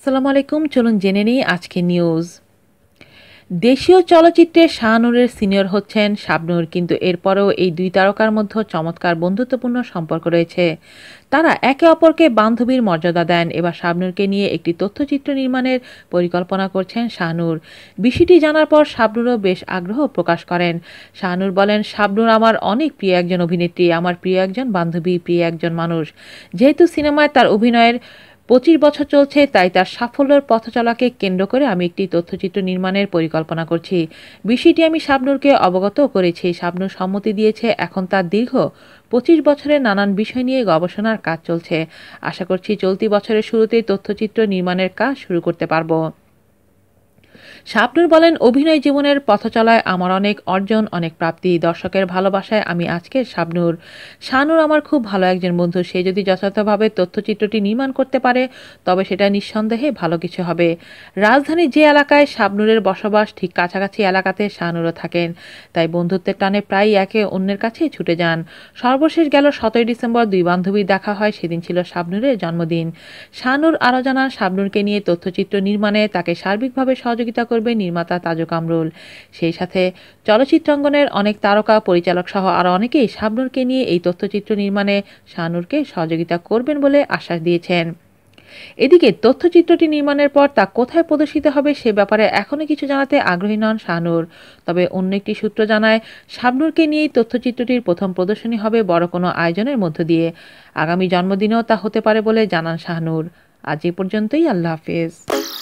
আসসালামু আলাইকুম চলুন জেনে নিই আজকে নিউজ দেশীয় চলচ্চিত্রে শাহানুরের সিনিয়র হচ্ছেন শাবনুর কিন্তু এরপরেও এই দুই তারকার মধ্যে চমৎকার বন্ধুত্বপূর্ণ সম্পর্ক রয়েছে তারা একে অপরকে বান্ধবীর মর্যাদা দেন এবার শাবনুরকে নিয়ে একটি তথ্যচিত্র নির্মাণের পরিকল্পনা করছেন শাহনুর বিষয়টি জানার পর শাবনুরও বেশ আগ্রহ প্রকাশ করেন শাহনুর বলেন শাবনুর আমার অনেক প্রিয় একজন অভিনেত্রী আমার প্রিয় একজন বান্ধবী প্রিয় একজন মানুষ যেহেতু সিনেমায় তার অভিনয়ের পঁচিশ বছর চলছে তাই তার সাফল্যের পথচলাকে কেন্দ্র করে আমি একটি তথ্যচিত্র নির্মাণের পরিকল্পনা করছি বিষয়টি আমি শাবনুরকে অবগত করেছি শাবনুর সম্মতি দিয়েছে এখন তার দীর্ঘ পঁচিশ বছরের নানান বিষয় নিয়ে গবেষণার কাজ চলছে আশা করছি চলতি বছরের শুরুতেই তথ্যচিত্র নির্মাণের কাজ শুরু করতে পারবো শাবনুর বলেন অভিনয় জীবনের পথচলায় আমার অনেক অর্জন অনেক প্রাপ্তি দর্শকের ভালোবাসায় আমি আজকে শাবনুর শানুর আমার খুব ভালো একজন বন্ধু সে যদি যথাযথভাবে তথ্যচিত্রটি নির্মাণ করতে পারে তবে সেটা নিঃসন্দেহে ভালো কিছু হবে রাজধানীর যে এলাকায় শাবনুরের বসবাস ঠিক কাছাকাছি এলাকাতে শাহনুরও থাকেন তাই বন্ধুত্বের টানে প্রায় একে অন্যের কাছে ছুটে যান সর্বশেষ গেল সতেরোই ডিসেম্বর দুই বান্ধবী দেখা হয় সেদিন ছিল শাবনুরের জন্মদিন শাহনুর আরো জানান শাবনুরকে নিয়ে তথ্যচিত্র নির্মাণে তাকে সার্বিকভাবে সহযোগিতা সহযোগিতা করবে নির্মাতা তাজু কামরুল সেই সাথে চলচ্চিত্রাঙ্গনের অনেক তারকা পরিচালক সহ আরও অনেকেই শাবনুরকে নিয়ে এই তথ্যচিত্র নির্মাণে শাহনুরকে সহযোগিতা করবেন বলে আশ্বাস দিয়েছেন এদিকে তথ্যচিত্রটি নির্মাণের পর তা কোথায় প্রদর্শিত হবে সে ব্যাপারে এখনও কিছু জানাতে আগ্রহী নন শাহনুর তবে অন্য একটি সূত্র জানায় শাবনুরকে নিয়েই তথ্যচিত্রটির প্রথম প্রদর্শনী হবে বড় কোনো আয়োজনের মধ্য দিয়ে আগামী জন্মদিনেও তা হতে পারে বলে জানান শাহনুর আজ এ পর্যন্তই আল্লাহ হাফেজ